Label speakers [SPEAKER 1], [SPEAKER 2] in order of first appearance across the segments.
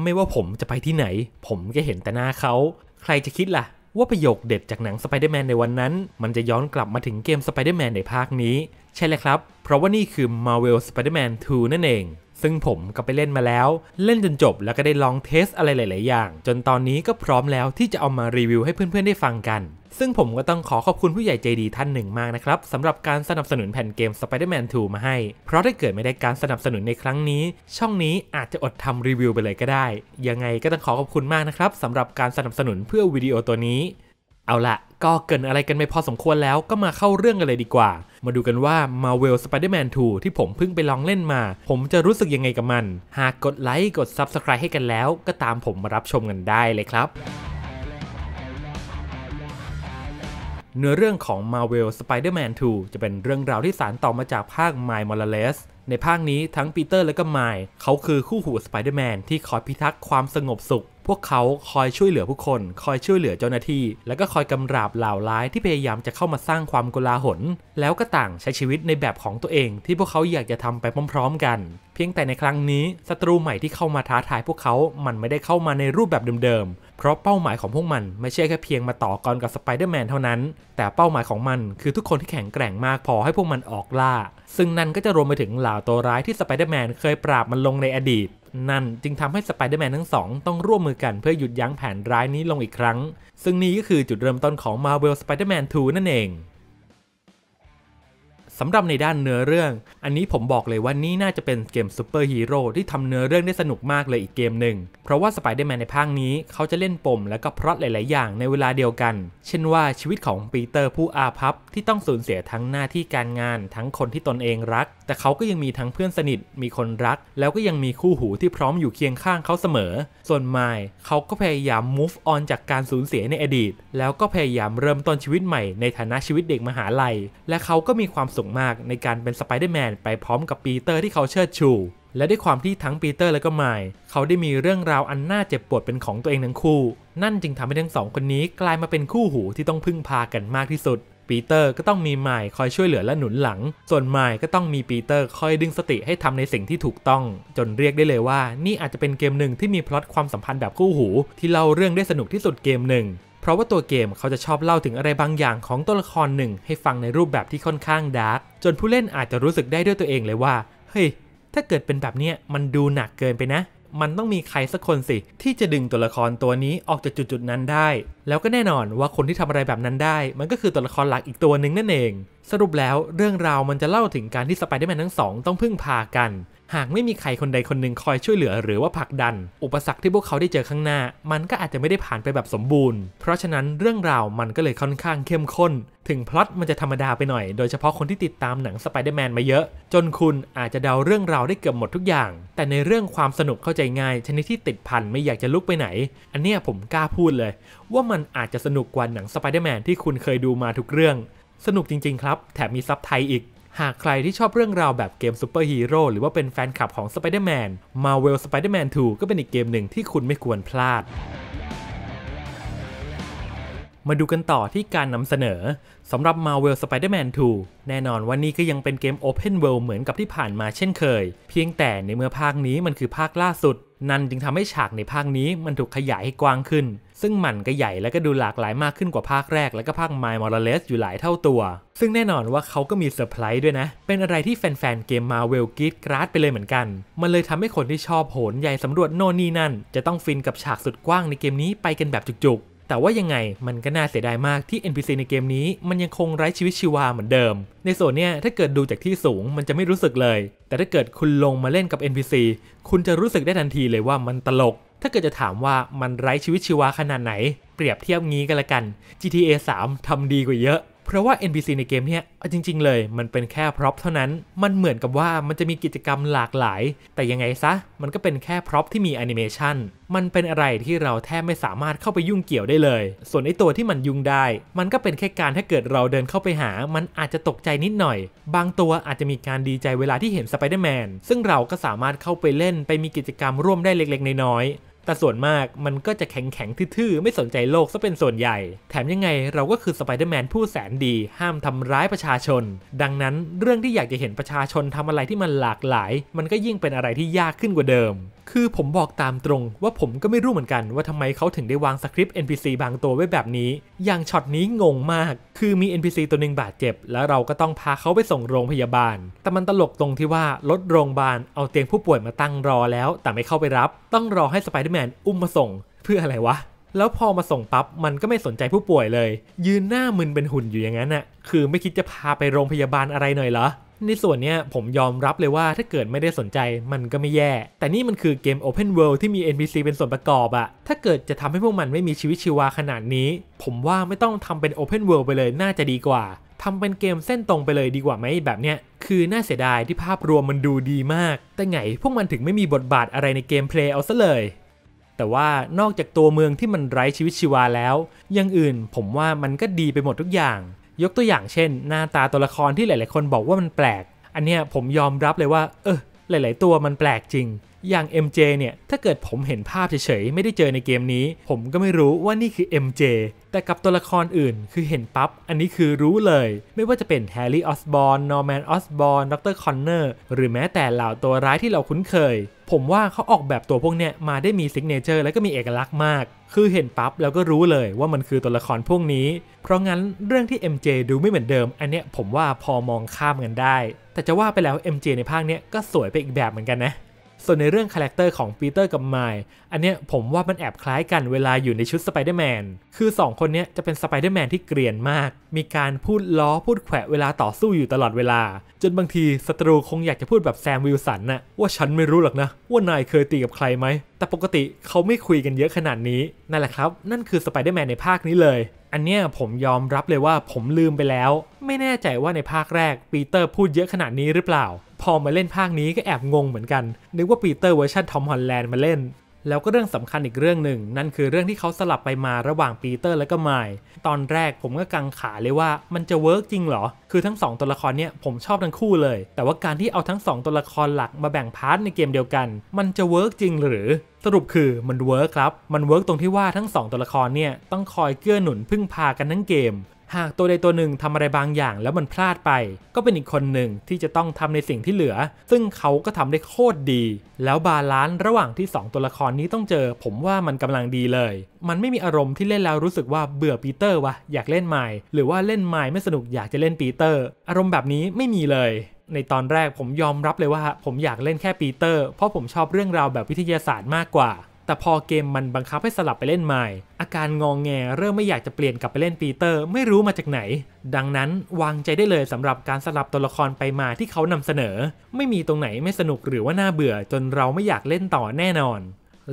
[SPEAKER 1] ไม่ว่าผมจะไปที่ไหน ผมก็เห็นแต่หน้าเขา ใครจะคิดล่ะ ว่าประโยคเด็ดจากหนังสไปเดอร์แมนในวันนั้น มันจะย้อนกลับมาถึงเกมสไปเดอร์แมนในภาคนี้ ใช่เลยครับ เพราะว่านี่คือ Marvel Spider-Man 2 นั่นเองซึ่งผมก็ไปเล่นมาแล้ว เล่นจนจบแล้วก็ได้ลองเทสอะไรหลายๆอย่าง จนตอนนี้ก็พร้อมแล้วที่จะเอามารีวิวให้เพื่อนๆ ได้ฟังกัน ซึ่งผมก็ต้องขอขอบคุณผู้ใหญ่ใจดีท่านหนึ่งมากนะครับสำหรับการสนับสนุนแผ่นเกม Spider-Man 2 มาให้ เพราะถ้าเกิดไม่ได้การสนับสนุนในครั้งนี้ ช่องนี้อาจจะอดทำรีวิวไปเลยก็ได้ ยังไงก็ต้องขอขอบคุณมากนะครับสำหรับการสนับสนุนเพื่อวิดีโอตัวนี้ เอาละก็เกินอะไรกันไม่พอสมควรแล้วก็มาเข้าเรื่องกันเลยดีกว่า มาดูกันว่า Marvel Spider-Man 2 ที่ผมเพิ่งไปลองเล่นมา ผมจะรู้สึกยังไงกับมัน หากกดไลค์กด Subscribe ให้กันแล้วก็ตามผมมารับชมกันได้เลยครับ เนื้อเรื่องของ Marvel Spider-Man 2 จะเป็นเรื่องราวที่สานต่อมาจากภาค m y Morales ในภาคนี้ทั้งปีเตอร์และก็ไมล์เขาคือคู่หูสไปเดอร์แมนที่คอยพิทักษ์ความสงบสุขพวกเขาคอยช่วยเหลือผู้คน คอยช่วยเหลือเจ้าหน้าที่ และก็คอยกำราบเหล่าร้ายที่พยายามจะเข้ามาสร้างความกลาหลแล้วก็ต่างใช้ชีวิตในแบบของตัวเองที่พวกเขาอยากจะทำไปพร้อมๆ กัน เพียงแต่ในครั้งนี้ศัตรูใหม่ที่เข้ามาท้าทายพวกเขามันไม่ได้เข้ามาในรูปแบบเดิมเพราะเป้าหมายของพวกมันไม่ใช่แค่เพียงมาต่อกรกับสไปเดอร์แมนเท่านั้น แต่เป้าหมายของมันคือทุกคนที่แข็งแกร่งมากพอให้พวกมันออกล่า ซึ่งนั่นก็จะรวมไปถึงเหล่าตัวร้ายที่สไปเดอร์แมนเคยปราบมันลงในอดีต นั่นจึงทำให้สไปเดอร์แมนทั้งสองต้องร่วมมือกันเพื่อหยุดยั้งแผนร้ายนี้ลงอีกครั้ง ซึ่งนี่ก็คือจุดเริ่มต้นของ Marvel Spider-Man 2 นั่นเองสำหรับในด้านเนื้อเรื่อง อันนี้ผมบอกเลยว่านี่น่าจะเป็นเกมซูเปอร์ฮีโร่ที่ทำเนื้อเรื่องได้สนุกมากเลยอีกเกมหนึ่ง เพราะว่าสไปเดอร์แมนในภาคนี้ เขาจะเล่นปมและก็พล็อตหลายๆอย่างในเวลาเดียวกัน เช่นว่าชีวิตของปีเตอร์ผู้อาภัพที่ต้องสูญเสียทั้งหน้าที่การงานทั้งคนที่ตนเองรัก แต่เขาก็ยังมีทั้งเพื่อนสนิทมีคนรัก แล้วก็ยังมีคู่หูที่พร้อมอยู่เคียงข้างเขาเสมอ ส่วนไมล์เขาก็พยายาม move on จากการสูญเสียในอดีตแล้วก็พยายามเริ่มต้นชีวิตใหม่ในฐานะชีวิตเด็กมหาลัย และเขาก็มีความสุขมากในการเป็นสไปเดอร์แมนไปพร้อมกับปีเตอร์ที่เขาเชิดชู และด้วยความที่ทั้งปีเตอร์และก็ไมล์เขาได้มีเรื่องราวอันน่าเจ็บปวดเป็นของตัวเองทั้งคู่ นั่นจึงทำให้ทั้งสองคนนี้กลายมาเป็นคู่หูที่ต้องพึ่งพากันมากที่สุด ปีเตอร์ก็ต้องมีไมล์คอยช่วยเหลือและหนุนหลัง ส่วนไมล์ก็ต้องมีปีเตอร์คอยดึงสติให้ทำในสิ่งที่ถูกต้อง จนเรียกได้เลยว่า นี่อาจจะเป็นเกมหนึ่งที่มีพล็อตความสัมพันธ์แบบคู่หู ที่เล่าเรื่องได้สนุกที่สุดเกมหนึ่งเพราะว่าตัวเกมเขาจะชอบเล่าถึงอะไรบางอย่างของตัวละครหนึ่งให้ฟังในรูปแบบที่ค่อนข้างดาร์กจนผู้เล่นอาจจะรู้สึกได้ด้วยตัวเองเลยว่าเฮ้ยถ้าเกิดเป็นแบบเนี้ยมันดูหนักเกินไปนะ มันต้องมีใครสักคนสิที่จะดึงตัวละครตัวนี้ออกจากจุด ๆนั้นได้ แล้วก็แน่นอนว่าคนที่ทำอะไรแบบนั้นได้ มันก็คือตัวละครหลักอีกตัวหนึ่งนั่นเอง สรุปแล้วเรื่องราวมันจะเล่าถึงการที่สไปเดอร์แมนทั้งสองต้องพึ่งพากันหากไม่มีใครคนใดคนหนึ่งคอยช่วยเหลือหรือว่าผลักดัน อุปสรรคที่พวกเขาได้เจอข้างหน้า มันก็อาจจะไม่ได้ผ่านไปแบบสมบูรณ์ เพราะฉะนั้นเรื่องราวมันก็เลยค่อนข้างเข้มข้น ถึงพล็อตมันจะธรรมดาไปหน่อยโดยเฉพาะคนที่ติดตามหนังสไปเดอร์แมนมาเยอะ จนคุณอาจจะเดาเรื่องราวได้เกือบหมดทุกอย่าง แต่ในเรื่องความสนุกเข้าใจง่าย ชนิดที่ติดพันไม่อยากจะลุกไปไหน อันนี้ผมกล้าพูดเลย ว่ามันอาจจะสนุกกว่าหนังสไปเดอร์แมนที่คุณเคยดูมาทุกเรื่อง สนุกจริง ๆ ครับ แถมมีซับไทยอีกหากใครที่ชอบเรื่องราวแบบเกมซูเปอร์ฮีโร่หรือว่าเป็นแฟนคลับของสไปเดอร์แมนมาเวลสไปเดอร์แมน2ก็เป็นอีกเกมหนึ่งที่คุณไม่ควรพลาด มาดูกันต่อที่การนำเสนอสำหรับ Marvel Spider-Man 2 แน่นอนว่านี่ก็ยังเป็นเกม Open World เหมือนกับที่ผ่านมาเช่นเคย เพียงแต่ในเมื่อภาคนี้มันคือภาคล่าสุด นั่นจึงทำให้ฉากในภาคนี้มันถูกขยายให้กว้างขึ้นซึ่งมันก็ใหญ่และก็ดูหลากหลายมากขึ้นกว่าภาคแรกและก็ภาคไมล์มอร์เลสอยู่หลายเท่าตัว ซึ่งแน่นอนว่าเขาก็มีเซอร์ไพรส์ด้วยนะ เป็นอะไรที่แฟนๆเกมมาเวลกิดกราดไปเลยเหมือนกัน มันเลยทำให้คนที่ชอบโหนใหญ่สำรวจโน่นนี่นั่น จะต้องฟินกับฉากสุดกว้างในเกมนี้ไปกันแบบจุกๆ แต่ว่ายังไงมันก็น่าเสียดายมากที่ NPC ในเกมนี้ มันยังคงไร้ชีวิตชีวาเหมือนเดิม ในส่วนเนี้ยถ้าเกิดดูจากที่สูงมันจะไม่รู้สึกเลย แต่ถ้าเกิดคุณลงมาเล่นกับ NPC คุณจะรู้สึกได้ทันทีเลยว่ามันตลกถ้าเกิดจะถามว่ามันไร้ชีวิตชีวาขนาดไหน เปรียบเทียบงี้กันละกัน GTA 3 ทำดีกว่าเยอะ เพราะว่า NPC ในเกมเนี้ยจริง ๆ เลยมันเป็นแค่พร็อพเท่านั้น มันเหมือนกับว่ามันจะมีกิจกรรมหลากหลาย แต่ยังไงซะ มันก็เป็นแค่พร็อพที่มีแอนิเมชันมันเป็นอะไรที่เราแทบไม่สามารถเข้าไปยุ่งเกี่ยวได้เลย ส่วนไอตัวที่มันยุ่งได้ มันก็เป็นแค่การถ้าเกิดเราเดินเข้าไปหา มันอาจจะตกใจนิดหน่อย บางตัวอาจจะมีการดีใจเวลาที่เห็นสไปเดอร์แมนซึ่งเราก็สามารถเข้าไปเล่นไปมีกิจกรรมร่วมได้เล็กๆน้อยๆแต่ส่วนมากมันก็จะแข็งแข็งทื่อๆไม่สนใจโลกซะเป็นส่วนใหญ่ แถมยังไงเราก็คือสไปเดอร์แมนผู้แสนดีห้ามทำร้ายประชาชน ดังนั้นเรื่องที่อยากจะเห็นประชาชนทำอะไรที่มันหลากหลาย มันก็ยิ่งเป็นอะไรที่ยากขึ้นกว่าเดิมคือผมบอกตามตรงว่าผมก็ไม่รู้เหมือนกันว่าทำไมเขาถึงได้วางสคริปต์ NPC บางตัวไว้แบบนี้ อย่างช็อตนี้งงมากคือมี NPC ตัวหนึ่งบาดเจ็บแล้วเราก็ต้องพาเขาไปส่งโรงพยาบาล แต่มันตลกตรงที่ว่ารถโรงพยาบาลเอาเตียงผู้ป่วยมาตั้งรอแล้วแต่ไม่เข้าไปรับต้องรอให้สไปเดอร์แมนอุ้มมาส่งเพื่ออะไรวะ แล้วพอมาส่งปับ๊บมันก็ไม่สนใจผู้ป่วยเลย ยืนหน้ามึนเป็นหุ่นอยู่อย่างนั้นน่ะคือไม่คิดจะพาไปโรงพยาบาลอะไรหน่อยเหรอในส่วนนี้ผมยอมรับเลยว่าถ้าเกิดไม่ได้สนใจ มันก็ไม่แย่แต่นี่มันคือเกม Open World ที่มี NPC เป็นส่วนประกอบอะถ้าเกิดจะทำให้พวกมันไม่มีชีวิตชีวาขนาดนี้ ผมว่าไม่ต้องทำเป็น Open World ไปเลยน่าจะดีกว่าทำเป็นเกมเส้นตรงไปเลยดีกว่าไหมแบบเนี้ยคือน่าเสียดายที่ภาพรวมมันดูดีมาก แต่ไงพวกมันถึงไม่มีบทบาทอะไรในเกมเพลย์เอาซะเลยแต่ว่านอกจากตัวเมืองที่มันไร้ชีวิตชีวาแล้ว อย่างอื่น ผมว่ามันก็ดีไปหมดทุกอย่างยกตัวอย่างเช่น หน้าตาตัวละครที่หลายๆคนบอกว่ามันแปลก อันนี้ผมยอมรับเลยว่า เออ หลายๆตัวมันแปลกจริงอย่าง MJ เนี่ย ถ้าเกิดผมเห็นภาพเฉยๆ ไม่ได้เจอในเกมนี้ ผมก็ไม่รู้ว่านี่คือ MJ แต่กับตัวละครอื่น คือเห็นปับ๊บ อันนี้คือรู้เลย ไม่ว่าจะเป็นแฮร์รี่ออสบอร์นนอร์แมนออสบอร์นดรคอนเนอร์หรือแม้แต่เหล่าตัวร้ายที่เราคุ้นเคย ผมว่าเขาออกแบบตัวพวกเนี้ยมาได้มีซิกเนเจอร์และก็มีเอกลักษณ์มาก คือเห็นปับ๊บ แล้วก็รู้เลยว่ามันคือตัวละครพวกนี้เพราะงั้นเรื่องที่ MJ ดูไม่เหมือนเดิม อันเนี้ยผมว่าพอมองข้ามกันได้ แต่จะว่าไปแล้ว MJ ในภาคเนี้ยก็สวยไปอีกแบบเหมือนกันนะส่วนในเรื่องคาแรคเตอร์ของปีเตอร์กับไมล์ อันเนี้ยผมว่ามันแอบคล้ายกันเวลาอยู่ในชุดสไปเดอร์แมน คือ 2 คนเนี้ยจะเป็นสไปเดอร์แมนที่เกรียนมาก มีการพูดล้อพูดแขวะเวลาต่อสู้อยู่ตลอดเวลา จนบางทีศัตรูคงอยากจะพูดแบบแซมวิลสันน่ะว่าฉันไม่รู้หรอกนะ ว่านายเคยตีกับใครไหม แต่ปกติเขาไม่คุยกันเยอะขนาดนี้ นั่นแหละครับ นั่นคือสไปเดอร์แมนในภาคนี้เลยอันเนี้ยผมยอมรับเลยว่าผมลืมไปแล้ว ไม่แน่ใจว่าในภาคแรกปีเตอร์พูดเยอะขนาดนี้หรือเปล่า พอมาเล่นภาคนี้ก็แอบงงเหมือนกัน นึกว่าปีเตอร์เวอร์ชันทอมฮอลแลนด์มาเล่นแล้วก็เรื่องสำคัญอีกเรื่องหนึ่งนั่นคือเรื่องที่เขาสลับไปมาระหว่างปีเตอร์และก็ไมล์ตอนแรกผมก็กังขาเลยว่ามันจะเวิร์กจริงเหรอ คือทั้ง2ตัวละครเนี่ยผมชอบทั้งคู่เลย แต่ว่าการที่เอาทั้ง 2ตัวละครหลัก มาแบ่งพาร์ทในเกมเดียวกัน มันจะเวิร์กจริงหรือสรุปคือมันเวิร์กครับ มันเวิร์กตรงที่ว่าทั้ง2ตัวละครเนี่ยต้องคอยเกื้อหนุนพึ่งพากันทั้งเกมหากตัวใดตัวหนึ่งทำอะไรบางอย่างแล้วมันพลาดไป ก็เป็นอีกคนหนึ่งที่จะต้องทำในสิ่งที่เหลือ ซึ่งเขาก็ทำได้โคตรดี แล้วบาลานซ์ระหว่างที่ 2 ตัวละครนี้ต้องเจอ ผมว่ามันกำลังดีเลย มันไม่มีอารมณ์ที่เล่นแล้วรู้สึกว่าเบื่อปีเตอร์วะอยากเล่นไมล์หรือว่าเล่นไมล์ไม่สนุกอยากจะเล่นปีเตอร์ อารมณ์แบบนี้ไม่มีเลย ในตอนแรกผมยอมรับเลยว่า ผมอยากเล่นแค่ปีเตอร์ เพราะผมชอบเรื่องราวแบบวิทยาศาสตร์มากกว่าแต่พอเกมมันบังคับให้สลับไปเล่นใหม่ อาการงองแงเริ่มไม่อยากจะเปลี่ยนกลับไปเล่นปีเตอร์ไม่รู้มาจากไหน ดังนั้นวางใจได้เลยสำหรับการสลับตัวละครไปมาที่เขานำเสนอ ไม่มีตรงไหนไม่สนุกหรือว่าน่าเบื่อจนเราไม่อยากเล่นต่อแน่นอน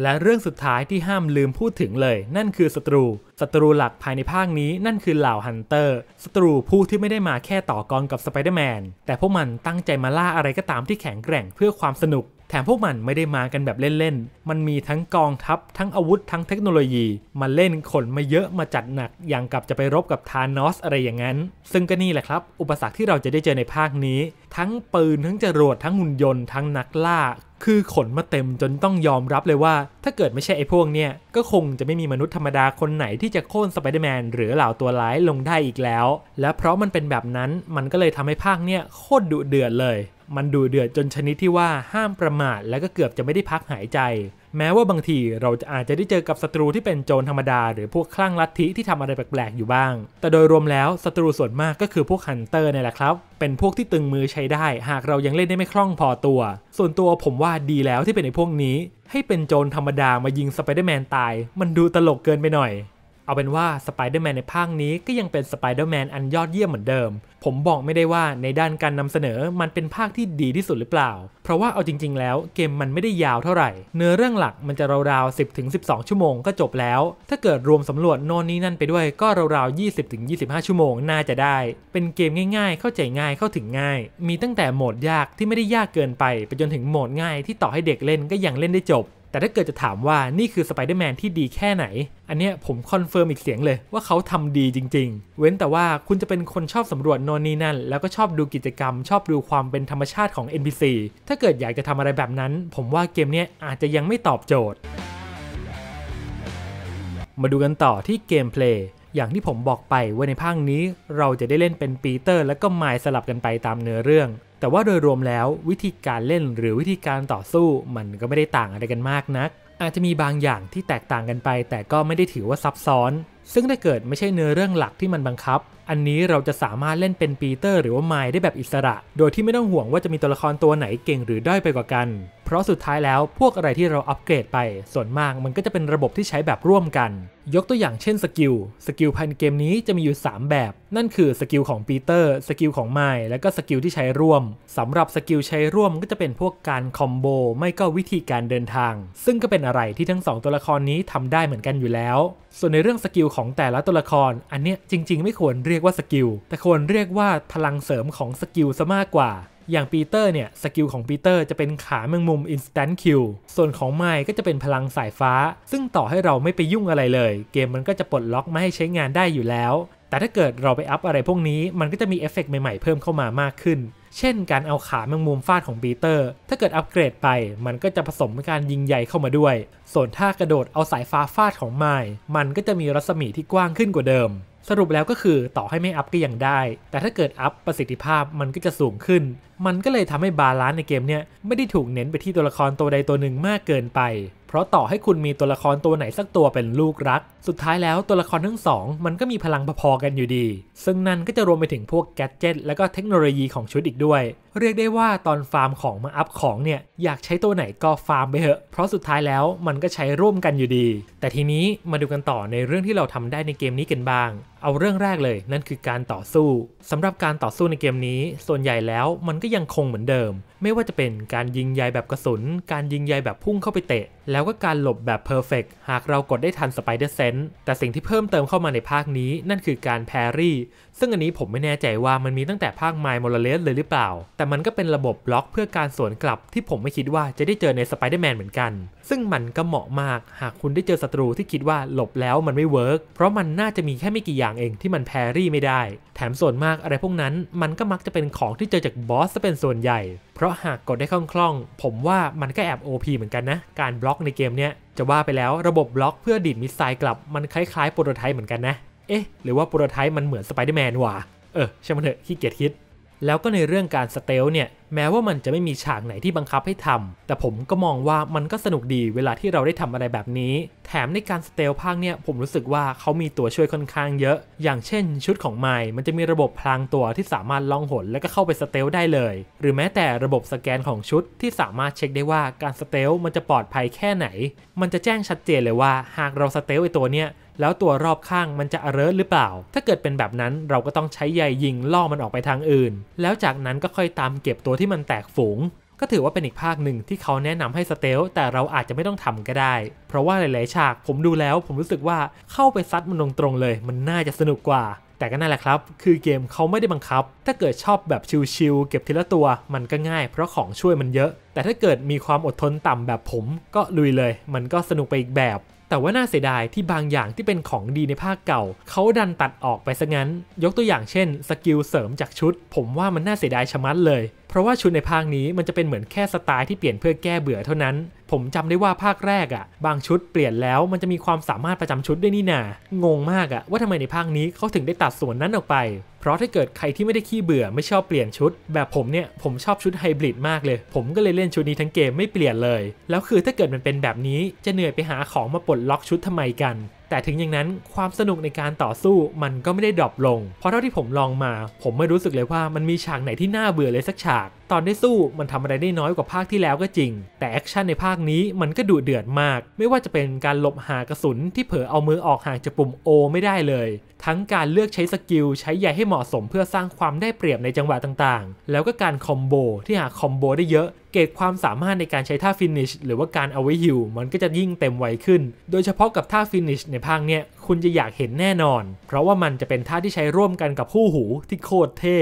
[SPEAKER 1] และเรื่องสุดท้ายที่ห้ามลืมพูดถึงเลย นั่นคือศัตรูศัตรูหลักภายในภาคนี้นั่นคือเหล่าฮันเตอร์ศัตรูผู้ที่ไม่ได้มาแค่ต่อกรกับสไปเดอร์แมนแต่พวกมันตั้งใจมาล่าอะไรก็ตามที่แข็งแกร่งเพื่อความสนุกแถมพวกมันไม่ได้มากันแบบเล่นๆ มันมีทั้งกองทัพ ทั้งอาวุธทั้งเทคโนโลยีมาเล่นขนมาเยอะมาจัดหนักอย่างกับจะไปรบกับทานอสอะไรอย่างนั้น ซึ่งก็นี่แหละครับ อุปสรรคที่เราจะได้เจอในภาคนี้ ทั้งปืน ทั้งจรวดทั้งหุ่นยนต์ทั้งนักล่า คือขนมาเต็มจนต้องยอมรับเลยว่า ถ้าเกิดไม่ใช่ไอ้พวกเนี่ยก็คงจะไม่มีมนุษย์ธรรมดาคนไหนที่จะโค่นสไปเดอร์แมนหรือเหล่าตัวร้ายลงได้อีกแล้ว และเพราะมันเป็นแบบนั้นมันก็เลยทำให้ภาคเนี่ยโคตรดุเดือดเลยมันดูเดือดจนชนิดที่ว่าห้ามประมาทและก็เกือบจะไม่ได้พักหายใจ แม้ว่าบางทีเราจะอาจจะได้เจอกับศัตรูที่เป็นโจรธรรมดาหรือพวกคลั่งลัทธิที่ทำอะไรแปลกๆอยู่บ้าง แต่โดยรวมแล้วศัตรูส่วนมากก็คือพวกฮันเตอร์นี่แหละครับ เป็นพวกที่ตึงมือใช้ได้หากเรายังเล่นได้ไม่คล่องพอตัว ส่วนตัวผมว่าดีแล้วที่เป็นไอ้พวกนี้ ให้เป็นโจรธรรมดามายิงสไปเดอร์แมนตาย มันดูตลกเกินไปหน่อยเอาเป็นว่าสไปเดอร์แมนในภาคนี้ก็ยังเป็นสไปเดอร์แมนอันยอดเยี่ยมเหมือนเดิม ผมบอกไม่ได้ว่าในด้านการนำเสนอมันเป็นภาคที่ดีที่สุดหรือเปล่า เพราะว่าเอาจริงๆแล้วเกมมันไม่ได้ยาวเท่าไหร่ เนื้อเรื่องหลักมันจะราวๆ 10ถึง12 ชั่วโมงก็จบแล้ว ถ้าเกิดรวมสำรวจโน่นนี้นั่นไปด้วยก็ราวๆ 20ถึง25 ชั่วโมงน่าจะได้เป็นเกมง่าย ๆ เข้าใจง่ายเข้าถึงง่าย มีตั้งแต่โหมดยากที่ไม่ได้ยากเกินไป ไปจนถึงโหมดง่าย ที่ต่อให้เด็กเล่นก็ยังเล่นได้จบแต่ถ้าเกิดจะถามว่านี่คือสไปเดอร์แมนที่ดีแค่ไหน อันเนี้ยผมคอนเฟิร์มอีกเสียงเลยว่าเขาทำดีจริง ๆ เว้นแต่ว่าคุณจะเป็นคนชอบสำรวจโนนนี่นั่น แล้วก็ชอบดูกิจกรรม ชอบดูความเป็นธรรมชาติของ NPC ถ้าเกิดอยากจะทำอะไรแบบนั้น ผมว่าเกมเนี้ยอาจจะยังไม่ตอบโจทย์ มาดูกันต่อที่เกมเพลย์ อย่างที่ผมบอกไปว่าในภาคนี้ เราจะได้เล่นเป็นปีเตอร์ และก็ไมล์สลับกันไปตามเนื้อเรื่องแต่ว่าโดยรวมแล้ววิธีการเล่นหรือวิธีการต่อสู้มันก็ไม่ได้ต่างอะไรกันมากนัก อาจจะมีบางอย่างที่แตกต่างกันไปแต่ก็ไม่ได้ถือว่าซับซ้อนซึ่งถ้าเกิดไม่ใช่เนื้อเรื่องหลักที่มันบังคับ อันนี้เราจะสามารถเล่นเป็นปีเตอร์ หรือว่าไมล์ได้แบบอิสระ โดยที่ไม่ต้องห่วงว่าจะมีตัวละครตัวไหนเก่งหรือด้อยไปกว่ากัน เพราะสุดท้ายแล้ว พวกอะไรที่เราอัปเกรดไป ส่วนมากมันก็จะเป็นระบบที่ใช้แบบร่วมกัน ยกตัวอย่างเช่นสกิล สกิลภายในเกมนี้จะมีอยู่3 แบบ นั่นคือสกิลของปีเตอร์ สกิลของไมล์และก็สกิลที่ใช้ร่วม สำหรับสกิลใช้ร่วมก็จะเป็นพวกการคอมโบ ไม่ก็วิธีการเดินทาง ซึ่งก็เป็นอะไรที่ทั้ง2ตัวละครนี้ทำได้เหมือนกันอยู่แล้วส่วนในเรื่องสกิลของแต่ละตัวละคร อันเนี้ยจริงๆไม่ควรเรียกว่าสกิล แต่ควรเรียกว่าพลังเสริมของสกิลซะมากกว่า อย่างปีเตอร์เนี่ย สกิลของปีเตอร์จะเป็นขาเมืองมุม Instant Kill ส่วนของไมค์ก็จะเป็นพลังสายฟ้า ซึ่งต่อให้เราไม่ไปยุ่งอะไรเลย เกมมันก็จะปลดล็อกไม่ให้ใช้งานได้อยู่แล้วแต่ถ้าเกิดเราไปอัพอะไรพวกนี้มันก็จะมีเอฟเฟกใหม่ๆเพิ่มเข้ามามากขึ้น เช่นการเอาขาแมงมุมฟาดของบีเตอร์ ถ้าเกิดอัปเกรดไปมันก็จะผสมการยิงใหญ่เข้ามาด้วย ส่วนถ้ากระโดดเอาสายฟ้าฟาดของไม้มันก็จะมีรัศมีที่กว้างขึ้นกว่าเดิม สรุปแล้วก็คือต่อให้ไม่อัพก็ยังได้ แต่ถ้าเกิดอัพประสิทธิภาพมันก็จะสูงขึ้น มันก็เลยทำให้บาลานซ์ในเกมเนี้ยไม่ได้ถูกเน้นไปที่ตัวละครตัวใดตัวหนึ่งมากเกินไปเพราะต่อให้คุณมีตัวละครตัวไหนสักตัวเป็นลูกรัก สุดท้ายแล้วตัวละครทั้งสองมันก็มีพลังพอๆกันอยู่ดี ซึ่งนั่นก็จะรวมไปถึงพวกแกจิตและก็เทคโนโลยีของชุดอีกด้วย เรียกได้ว่าตอนฟาร์มของมาอัพของเนี่ยอยากใช้ตัวไหนก็ฟาร์มไปเถอะ เพราะสุดท้ายแล้วมันก็ใช้ร่วมกันอยู่ดี แต่ทีนี้มาดูกันต่อในเรื่องที่เราทำได้ในเกมนี้กันบ้างเอาเรื่องแรกเลยนั่นคือการต่อสู้สำหรับการต่อสู้ในเกมนี้ ส่วนใหญ่แล้วมันก็ยังคงเหมือนเดิม ไม่ว่าจะเป็นการยิงใยแบบกระสุน การยิงใยแบบพุ่งเข้าไปเตะ แล้วก็การหลบแบบเพอร์เฟกหากเรากดได้ทันสไปเดอร์เซนต์แต่สิ่งที่เพิ่มเติมเข้ามาในภาคนี้นั่นคือการแพรรี่ ซึ่งอันนี้ผมไม่แน่ใจว่ามันมีตั้งแต่ภาคไมล์มอลเลสเลยหรือเปล่า แต่มันก็เป็นระบบล็อกเพื่อการสวนกลับ ที่ผมไม่คิดว่าจะได้เจอในสไปเดอร์แมนเหมือนกันซึ่งมันก็เหมาะมากหากคุณได้เจอศัตรูที่คิดว่าหลบแล้วมันไม่เวิร์กเพราะมันน่าจะมีแค่ไม่กี่อย่างเองที่มันแพรี่ไม่ได้ แถมส่วนมากอะไรพวกนั้น มันก็มักจะเป็นของที่เจอจากบอสจะเป็นส่วนใหญ่ เพราะหากกดได้คล่องๆ ผมว่ามันก็แอบ OP เหมือนกันนะ การบล็อกในเกมเนี้ย จะว่าไปแล้วระบบบล็อกเพื่อดีดมิสไซล์กลับมันคล้ายๆโปรโตไทป์เหมือนกันนะเอ๊ะหรือว่าโปรโตไทป์มันเหมือนสไปเดอร์แมนว่ะเออใช่มันเถอะขี้เกียจคิดแล้วก็ในเรื่องการสเตลเนี่ยแม้ว่ามันจะไม่มีฉากไหนที่บังคับให้ทำ แต่ผมก็มองว่ามันก็สนุกดีเวลาที่เราได้ทำอะไรแบบนี้ แถมในการสเตลภาคเนี่ยผมรู้สึกว่าเขามีตัวช่วยค่อนข้างเยอะ อย่างเช่นชุดของไม้มันจะมีระบบพลางตัวที่สามารถล่องหนและก็เข้าไปสเตลได้เลย หรือแม้แต่ระบบสแกนของชุดที่สามารถเช็คได้ว่าการสเตล มันจะปลอดภัยแค่ไหน มันจะแจ้งชัดเจนเลยว่า หากเราสเตลไอตัวเนี่ยแล้วตัวรอบข้างมันจะเรร์หรือเปล่า ถ้าเกิดเป็นแบบนั้นเราก็ต้องใช้ใยยิงล่อมันออกไปทางอื่น แล้วจากนั้นก็ค่อยตามเก็บตัวที่มันแตกฝูง ก็ถือว่าเป็นอีกภาคหนึ่งที่เขาแนะนำให้สเตล แต่เราอาจจะไม่ต้องทำก็ได้ เพราะว่าหลายๆฉากผมดูแล้ว ผมรู้สึกว่าเข้าไปซัดมันตรงๆเลย มันน่าจะสนุกกว่า แต่ก็นั่นแหละครับ คือเกมเขาไม่ได้บังคับ ถ้าเกิดชอบแบบชิลๆเก็บทีละตัวมันก็ง่าย เพราะของช่วยมันเยอะ แต่ถ้าเกิดมีความอดทนต่ำแบบผม ก็ลุยเลย มันก็สนุกไปอีกแบบแต่ว่าน่าเสียดายที่บางอย่างที่เป็นของดีในภาคเก่า เขาดันตัดออกไปซะงั้น ยกตัวอย่างเช่นสกิลเสริมจากชุด ผมว่ามันน่าเสียดายชะมัดเลยเพราะว่าชุดในภาคนี้มันจะเป็นเหมือนแค่สไตล์ที่เปลี่ยนเพื่อแก้เบื่อเท่านั้น ผมจำได้ว่าภาคแรกอะ่ะ บางชุดเปลี่ยนแล้วมันจะมีความสามารถประจำชุดด้วยนี่นางงมากอะ่ะ ว่าทำไมในภาคนี้เขาถึงได้ตัดส่วนนั้นออกไป เพราะถ้าเกิดใครที่ไม่ได้ขี้เบื่อไม่ชอบเปลี่ยนชุด แบบผมเนี่ยผมชอบชุดไฮบริดมากเลย ผมก็เลยเล่นชุดนี้ทั้งเกมไม่เปลี่ยนเลย แล้วคือถ้าเกิดมันเป็นแบบนี้จะเหนื่อยไปหาของมาปลดล็อกชุดทำไมกันแต่ถึงอย่างนั้นความสนุกในการต่อสู้มันก็ไม่ได้ดรอปลง เพราะเท่าที่ผมลองมา ผมไม่รู้สึกเลยว่ามันมีฉากไหนที่น่าเบื่อเลยสักฉากตอนได้สู้มันทำอะไรได้น้อยกว่าภาคที่แล้วก็จริง แต่แอคชั่นในภาคนี้มันก็ดุเดือดมาก ไม่ว่าจะเป็นการหลบหากระสุนที่เผลอเอามือออกห่างจากปุ่มโอไม่ได้เลย ทั้งการเลือกใช้สกิลใช้ใหญ่ให้เหมาะสมเพื่อสร้างความได้เปรียบในจังหวะต่างๆ แล้วก็การคอมโบที่หาคอมโบได้เยอะ เกตดความสามารถในการใช้ท่าฟินิชหรือว่าการเอาไว้ฮิวมันก็จะยิ่งเต็มไวขึ้นโดยเฉพาะกับท่าฟินิชในภาคเนี้ยคุณจะอยากเห็นแน่นอน เพราะว่ามันจะเป็นท่าที่ใช้ร่วมกันกับผู้หูที่โคตรเท่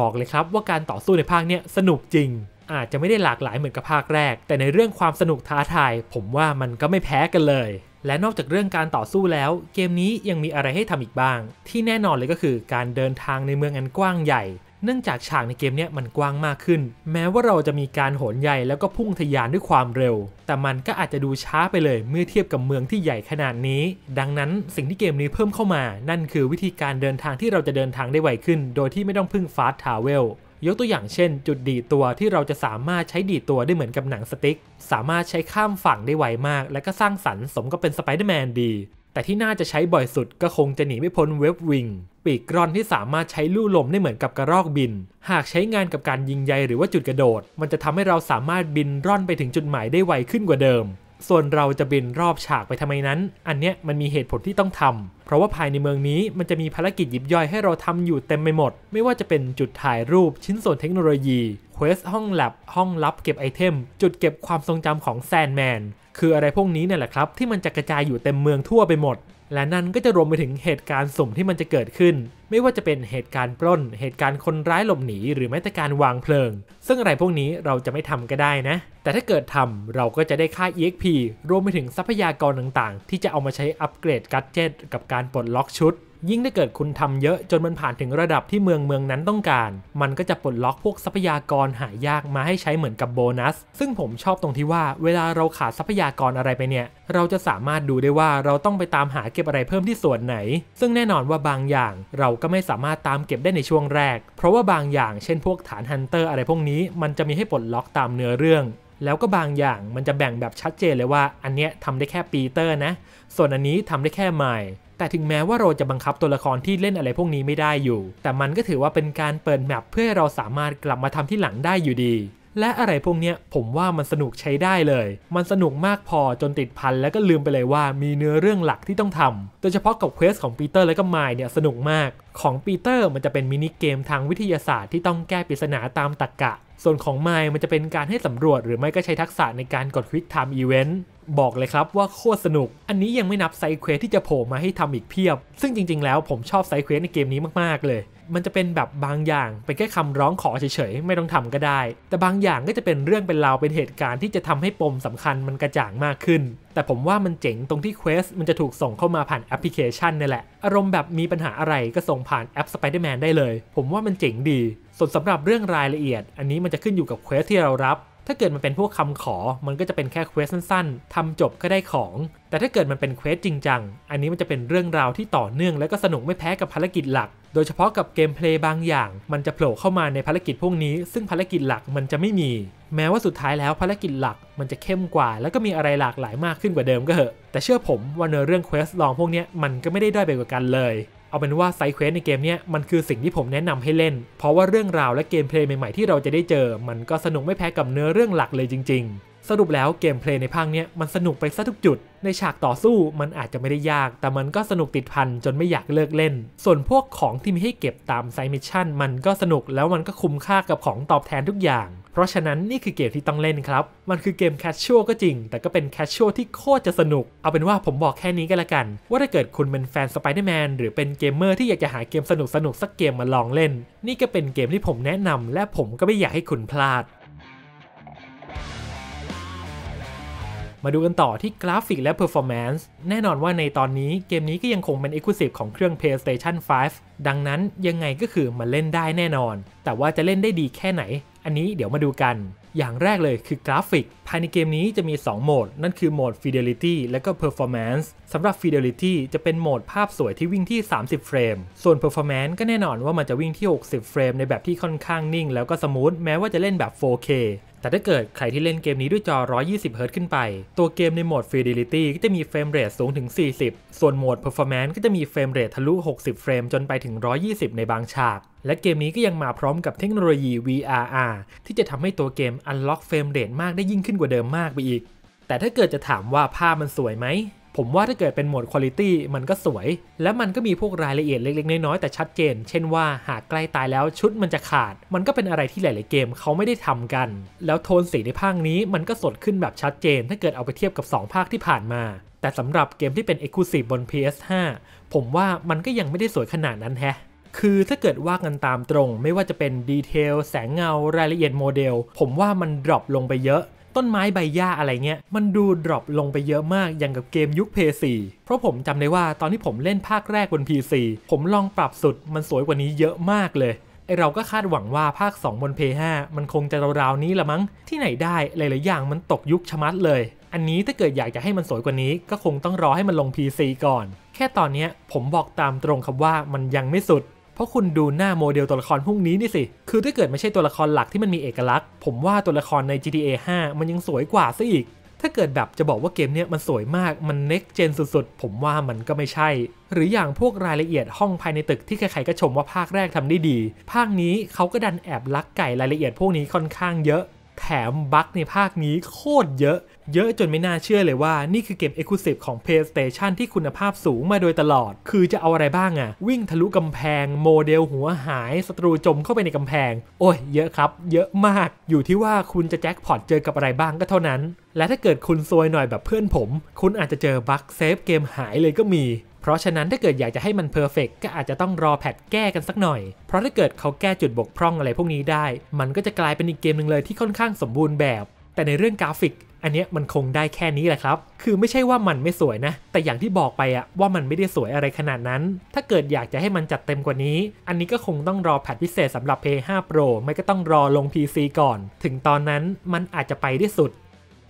[SPEAKER 1] บอกเลยครับว่าการต่อสู้ในภาคเนี้ยสนนุกจริง อาจจะไม่ได้หลากหลายเหมือนกับภาคแรก แต่ในเรื่องความสนุกท้าทาย ผมว่ามันก็ไม่แพ้กันเลย และนอกจากเรื่องการต่อสู้แล้ว เกมนี้ยังมีอะไรให้ทำอีกบ้าง ที่แน่นอนเลยก็คือการเดินทางในเมืองอันกว้างใหญ่ เนื่องจากฉากในเกมนี้มันกว้างมากขึ้น แม้ว่าเราจะมีการโหนใหญ่แล้วก็พุ่งทะยานด้วยความเร็ว แต่มันก็อาจจะดูช้าไปเลยเมื่อเทียบกับเมืองที่ใหญ่ขนาดนี้ ดังนั้นสิ่งที่เกมนี้เพิ่มเข้ามา นั่นคือวิธีการเดินทางที่เราจะเดินทางได้ไวขึ้น โดยที่ไม่ต้องพึ่งฟาสต์ทาวเวลยกตัวอย่างเช่น จุดดีตัวที่เราจะสามารถใช้ดีตัวได้เหมือนกับหนังสติ๊ก สามารถใช้ข้ามฝั่งได้ไวมาก และก็สร้างสรรค์สมกับเป็นสไปเดอร์แมนดี แต่ที่น่าจะใช้บ่อยสุดก็คงจะหนีไม่พ้นเว็บวิงปีกกรอนที่สามารถใช้ลู่ลมได้เหมือนกับกระรอกบิน หากใช้งานกับการยิงใยหรือว่าจุดกระโดด มันจะทำให้เราสามารถบินร่อนไปถึงจุดหมายได้ไวขึ้นกว่าเดิมส่วนเราจะบินรอบฉากไปทำไมนั้น อันเนี้ยมันมีเหตุผลที่ต้องทำ เพราะว่าภายในเมืองนี้มันจะมีภารกิจยิบย่อยให้เราทำอยู่เต็มไปหมด ไม่ว่าจะเป็นจุดถ่ายรูปชิ้นส่วนเทคโนโลยีเควสห้องแลบห้องลับ เก็บไอเทม จุดเก็บความทรงจำของแซนแมน คืออะไรพวกนี้เนี่ยแหละครับ ที่มันจะกระจายอยู่เต็มเมืองทั่วไปหมดและนั่นก็จะรวมไปถึงเหตุการณ์สุ่มที่มันจะเกิดขึ้น ไม่ว่าจะเป็นเหตุการณ์ปล้น เหตุการณ์คนร้ายหลบหนี หรือแม้แต่การวางเพลิง ซึ่งอะไรพวกนี้เราจะไม่ทำก็ได้นะ แต่ถ้าเกิดทำเราก็จะได้ค่า EXP รวมไปถึงทรัพยากรต่างๆ ที่จะเอามาใช้อัปเกรดกัดเจตกับการปลดล็อกชุดยิ่งถ้าเกิดคุณทำเยอะจนมันผ่านถึงระดับที่เมืองเมืองนั้นต้องการ มันก็จะปลดล็อกพวกทรัพยากรหายากมาให้ใช้เหมือนกับโบนัส ซึ่งผมชอบตรงที่ว่าเวลาเราขาดทรัพยากรอะไรไปเนี่ย เราจะสามารถดูได้ว่าเราต้องไปตามหาเก็บอะไรเพิ่มที่ส่วนไหน ซึ่งแน่นอนว่าบางอย่างเราก็ไม่สามารถตามเก็บได้ในช่วงแรก เพราะว่าบางอย่างเช่นพวกฐานฮันเตอร์อะไรพวกนี้ มันจะมีให้ปลดล็อกตามเนื้อเรื่อง แล้วก็บางอย่างมันจะแบ่งแบบชัดเจนเลยว่า อันเนี้ยทำได้แค่ปีเตอร์นะ ส่วนอันนี้ทำได้แค่ไมล์แต่ถึงแม้ว่าเราจะบังคับตัวละครที่เล่นอะไรพวกนี้ไม่ได้อยู่ แต่มันก็ถือว่าเป็นการเปิดแมปเพื่อให้เราสามารถกลับมาทำที่หลังได้อยู่ดีและอะไรพวกนี้ผมว่ามันสนุกใช้ได้เลย มันสนุกมากพอจนติดพันแล้วก็ลืมไปเลยว่ามีเนื้อเรื่องหลักที่ต้องทำ โดยเฉพาะกับเควสของปีเตอร์และก็ไมล์เนี่ยสนุกมาก ของปีเตอร์มันจะเป็นมินิเกมทางวิทยาศาสตร์ที่ต้องแก้ปริศนาตามตรรกกะ ส่วนของไมล์มันจะเป็นการให้สำรวจหรือไม่ก็ใช้ทักษะในการกดควิกไทม์อีเวนต์ บอกเลยครับว่าโคตรสนุก อันนี้ยังไม่นับไซเควสที่จะโผล่มาให้ทำอีกเพียบ ซึ่งจริงๆแล้วผมชอบไซเควสในเกมนี้มากๆเลยมันจะเป็นแบบบางอย่าง เป็นแค่คำร้องขอเฉยๆ ไม่ต้องทำก็ได้ แต่บางอย่างก็จะเป็นเรื่องเป็นราวเป็นเหตุการณ์ที่จะทำให้ปมสำคัญมันกระจ่างมากขึ้น แต่ผมว่ามันเจ๋งตรงที่เควสมันจะถูกส่งเข้ามาผ่านแอปพลิเคชันนี่แหละ อารมณ์แบบมีปัญหาอะไรก็ส่งผ่านแอป Spider-Man ได้เลย ผมว่ามันเจ๋งดี ส่วนสำหรับเรื่องรายละเอียด อันนี้มันจะขึ้นอยู่กับเควสที่เรารับถ้าเกิดมันเป็นพวกคำขอมันก็จะเป็นแค่เควสสั้นๆทำจบก็ได้ของ แต่ถ้าเกิดมันเป็นเควสจริงจังอันนี้มันจะเป็นเรื่องราวที่ต่อเนื่องและก็สนุกไม่แพ้กับภารกิจหลักโดยเฉพาะกับเกมเพลย์บางอย่างมันจะโผล่เข้ามาในภารกิจพวกนี้ ซึ่งภารกิจหลักมันจะไม่มี แม้ว่าสุดท้ายแล้วภารกิจหลักมันจะเข้มกว่า แล้วก็มีอะไรหลากหลายมากขึ้นกว่าเดิมก็เหอะแต่เชื่อผมว่าเนื้อเรื่องเควสลองพวกนี้มันก็ไม่ได้ด้อยไปกว่ากันเลยเอาเป็นว่าไซเควสในเกมนี้มันคือสิ่งที่ผมแนะนำให้เล่น เพราะว่าเรื่องราวและเกมเพลย์ใหม่ ๆที่เราจะได้เจอ มันก็สนุกไม่แพ้กับเนื้อเรื่องหลักเลยจริง ๆ สรุปแล้วเกมเพลย์ในภาคนี้มันสนุกไปซะทุกจุด ในฉากต่อสู้มันอาจจะไม่ได้ยากแต่มันก็สนุกติดพันจนไม่อยากเลิกเล่น ส่วนพวกของที่มีให้เก็บตามไซมิชชั่นมันก็สนุกแล้วมันก็คุ้มค่ากับของตอบแทนทุกอย่างพราะฉะนั้นนี่คือเกมที่ต้องเล่นครับ มันคือเกมแคชชัวก็จริง แต่ก็เป็นแคชชัวที่โคตรจะสนุก เอาเป็นว่าผมบอกแค่นี้ก็แล้วกัน ว่าถ้าเกิดคุณเป็นแฟนสไปเดอร์แมนหรือเป็นเกมเมอร์ที่อยากจะหาเกมสนุกสนุกสักเกมมาลองเล่น นี่ก็เป็นเกมที่ผมแนะนำ และผมก็ไม่อยากให้คุณพลาด มาดูกันต่อที่กราฟิกและเพอร์ฟอร์แมนซ์ แน่นอนว่าในตอนนี้เกมนี้ก็ยังคงเป็นเอกล u s i v e ของเครื่อง PlayStation 5 ดังนั้นยังไงก็คือมาเล่นได้แน่นอน แต่ว่าจะเล่นได้ดีแค่ไหนอันนี้เดี๋ยวมาดูกัน อย่างแรกเลยคือกราฟิก ภายในเกมนี้จะมี 2โหมด นั่นคือโหมด Fidelity และก็ Performance สำหรับ Fidelity จะเป็นโหมดภาพสวยที่วิ่งที่ 30 เฟรม ส่วน Performance ก็แน่นอนว่ามันจะวิ่งที่ 60 เฟรมในแบบที่ค่อนข้างนิ่งแล้วก็สมูทแม้ว่าจะเล่นแบบ 4K แต่ถ้าเกิดใครที่เล่นเกมนี้ด้วยจอ120 Hz ขึ้นไป ตัวเกมในโหมด Fidelity ก็จะมีเฟรมเรทสูงถึง 40 ส่วนโหมด Performance ก็จะมีเฟรมเรททะลุ 60 เฟรมจนไปถึง 120 ในบางฉาก และเกมนี้ก็ยังมาพร้อมกับเทคโนโลยี VRR ที่จะทำให้ตัวเกม unlock เฟรมเรทมากได้ยิ่งขึ้นกว่าเดิมมากไปอีก แต่ถ้าเกิดจะถามว่าภาพมันสวยไหมผมว่าถ้าเกิดเป็นโหมดคุณลิตี้มันก็สวย และมันก็มีพวกรายละเอียดเล็กๆน้อยๆแต่ชัดเจน เช่นว่าหากใกล้ตายแล้วชุดมันจะขาด มันก็เป็นอะไรที่หลายๆเกมเขาไม่ได้ทำกัน แล้วโทนสีในภาคนี้มันก็สดขึ้นแบบชัดเจน ถ้าเกิดเอาไปเทียบกับ 2 ภาคที่ผ่านมา แต่สำหรับเกมที่เป็น e x c l u s i v e บน PS5 ผมว่ามันก็ยังไม่ได้สวยขนาดนั้นแฮะคือถ้าเกิดว่ากันตามตรง ไม่ว่าจะเป็นดีเทลแสงเงารายละเอียดโมเดล ผมว่ามันดรอปลงไปเยอะต้นไม้ใบหญ้าอะไรเงี้ยมันดู ดรอปลงไปเยอะมากอย่างกับเกมยุคเพย์สี่เพราะผมจำได้ว่าตอนที่ผมเล่นภาคแรกบน PC ผมลองปรับสุด มันสวยกว่านี้เยอะมากเลยไอเราก็คาดหวังว่าภาค 2 บนเพย์ห้ามันคงจะราวๆนี้ละมั้งที่ไหนได้หลายๆอย่างมันตกยุคชะมัดเลย อันนี้ถ้าเกิดอยากจะให้มันสวยกว่านี้ ก็คงต้องรอให้มันลง PC ก่อน แค่ตอนนี้ผมบอกตามตรงครับว่ามันยังไม่สุดเพราะคุณดูหน้าโมเดลตัวละครพวกนี้นี่สิ คือถ้าเกิดไม่ใช่ตัวละครหลักที่มันมีเอกลักษณ์ ผมว่าตัวละครใน GTA 5 มันยังสวยกว่าซะอีก ถ้าเกิดแบบจะบอกว่าเกมเนี้ยมันสวยมาก มันเน็กเจนสุด ๆ ผมว่ามันก็ไม่ใช่ หรืออย่างพวกรายละเอียดห้องภายในตึกที่ใครๆก็ชมว่าภาคแรกทำได้ดี ภาคนี้เขาก็ดันแอบลักไก่รายละเอียดพวกนี้ค่อนข้างเยอะแถมบั๊กในภาคนี้โคตรเยอะ เยอะจนไม่น่าเชื่อเลยว่านี่คือเกม e x c l u s i v e ของ PlayStation ที่คุณภาพสูงมาโดยตลอด คือจะเอาอะไรบ้างอะวิ่งทะลุกำแพง โมเดลหัวหายศัตรูจมเข้าไปในกำแพง โอ้ยเยอะครับ เยอะมาก อยู่ที่ว่าคุณจะแจ็คพอตเจอกับอะไรบ้างก็เท่านั้น และถ้าเกิดคุณซวยหน่อยแบบเพื่อนผม คุณอาจจะเจอบั๊กเซฟเกมหายเลยก็มีราะฉะนั้นถ้าเกิดอยากจะให้มันเพอร์เฟกก็อาจจะต้องรอแพทแก้กันสักหน่อย เพราะถ้าเกิดเขาแก้จุดบกพร่องอะไรพวกนี้ได้ มันก็จะกลายเป็นอีกเกมหนึ่งเลยที่ค่อนข้างสมบูรณ์แบบ แต่ในเรื่องกราฟิก อันนี้มันคงได้แค่นี้แหละครับ คือไม่ใช่ว่ามันไม่สวยนะ แต่อย่างที่บอกไปอะว่ามันไม่ได้สวยอะไรขนาดนั้น ถ้าเกิดอยากจะให้มันจัดเต็มกว่านี้ อันนี้ก็คงต้องรอแพทพิเศษสำหรับ Play 5 Pro ไม่ก็ต้องรอลง PC ก่อน ถึงตอนนั้นมันอาจจะไปได้สุด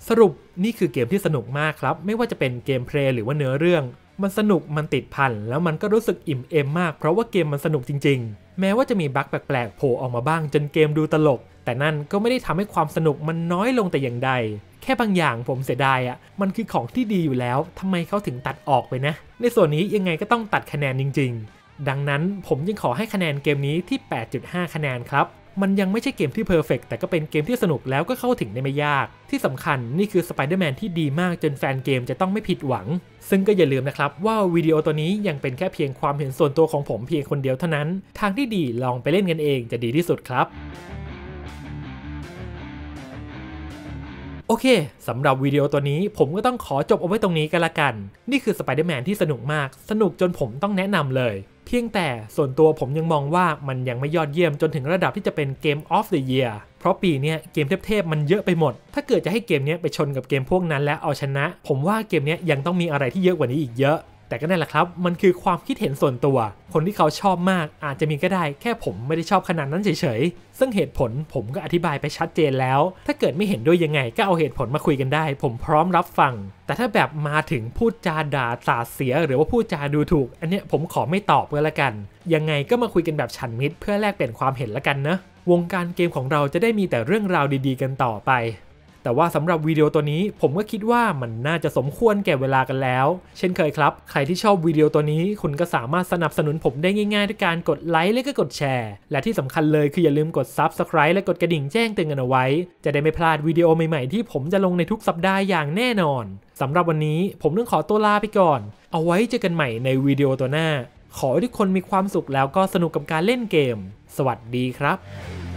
[SPEAKER 1] สรุปนี่คือเกมที่สนุกมากครับไม่ว่าจะเป็นเกมเพลย์หรือว่าเนื้อเรื่องมันสนุกมันติดพันแล้วมันก็รู้สึกอิ่มเอมมากเพราะว่าเกมมันสนุกจริงๆ แม้ว่าจะมีบั๊กแปลกๆโผล่ออกมาบ้างจนเกมดูตลก แต่นั่นก็ไม่ได้ทำให้ความสนุกมันน้อยลงแต่อย่างใด แค่บางอย่างผมเสียดายอะ่ะมันคือของที่ดีอยู่แล้วทำไมเขาถึงตัดออกไปนะ ในส่วนนี้ยังไงก็ต้องตัดคะแนนจริง ๆ ดังนั้นผมยังขอให้คะแนนเกมนี้ที่ 8.5 คะแนนครับมันยังไม่ใช่เกมที่เพอร์เฟกแต่ก็เป็นเกมที่สนุกแล้วก็เข้าถึงได้ไม่ยาก ที่สำคัญนี่คือสไปเดอร์แมนที่ดีมาก จนแฟนเกมจะต้องไม่ผิดหวัง ซึ่งก็อย่าลืมนะครับว่าวิดีโอตัวนี้ยังเป็นแค่เพียงความเห็นส่วนตัวของผมเพียงคนเดียวเท่านั้น ทางที่ดีลองไปเล่นกันเองจะดีที่สุดครับโอเค สำหรับวิดีโอตัวนี้ผมก็ต้องขอจบเอาไว้ตรงนี้กันละกัน นี่คือสไปเดอร์แมนที่สนุกมาก สนุกจนผมต้องแนะนำเลย เพียงแต่ส่วนตัวผมยังมองว่ามันยังไม่ยอดเยี่ยมจนถึงระดับที่จะเป็นเกม of the year เพราะปีนี้เกมเทพๆมันเยอะไปหมด ถ้าเกิดจะให้เกมนี้ไปชนกับเกมพวกนั้นแล้วเอาชนะ ผมว่าเกมนี้ยังต้องมีอะไรที่เยอะกว่านี้อีกเยอะแต่ก็นด่แหละครับ มันคือความคิดเห็นส่วนตัว คนที่เขาชอบมากอาจจะมีก็ได้ แค่ผมไม่ได้ชอบขนาดนั้นเฉยๆ ซึ่งเหตุผลผมก็อธิบายไปชัดเจนแล้ว ถ้าเกิดไม่เห็นด้วยยังไง ก็เอาเหตุผลมาคุยกันได้ ผมพร้อมรับฟัง แต่ถ้าแบบมาถึงพูดจาด่าสาเสียหรือว่าพูดจาดูถูก อันเนี้ยผมขอไม่ตอบก็แล้วกัน ยังไงก็มาคุยกันแบบฉันมิตรเพื่อแลกเปลี่ยนความเห็นละกันนะวงการเกมของเราจะได้มีแต่เรื่องราวดี ๆ กันต่อไปแต่ว่าสำหรับวิดีโอตัวนี้ผมก็คิดว่ามันน่าจะสมควรแก่เวลากันแล้ว เช่นเคยครับ ใครที่ชอบวิดีโอตัวนี้ คุณก็สามารถสนับสนุนผมได้ง่ายๆด้วยการกดไลค์และก็กดแชร์ และที่สำคัญเลยคืออย่าลืมกด Subscribe และกดกระดิ่งแจ้งเตือนกันเอาไว้ จะได้ไม่พลาดวิดีโอใหม่ๆ ที่ผมจะลงในทุกสัปดาห์อย่างแน่นอนสำหรับวันนี้ผมต้องขอตัวลาไปก่อน เอาไว้เจอกันใหม่ในวิดีโอตัวหน้า ขอให้ทุกคนมีความสุขแล้วก็สนุกกับการเล่นเกม สวัสดีครับ